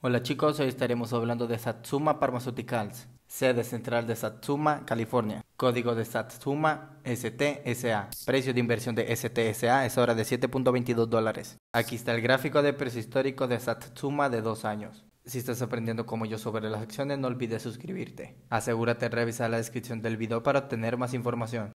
Hola chicos, hoy estaremos hablando de Satsuma Pharmaceuticals, sede central de Satsuma, California. Código de Satsuma STSA. Precio de inversión de STSA es ahora de 7.22 dólares. Aquí está el gráfico de precio histórico de Satsuma de dos años. Si estás aprendiendo como yo sobre las acciones, no olvides suscribirte. Asegúrate de revisar la descripción del video para obtener más información.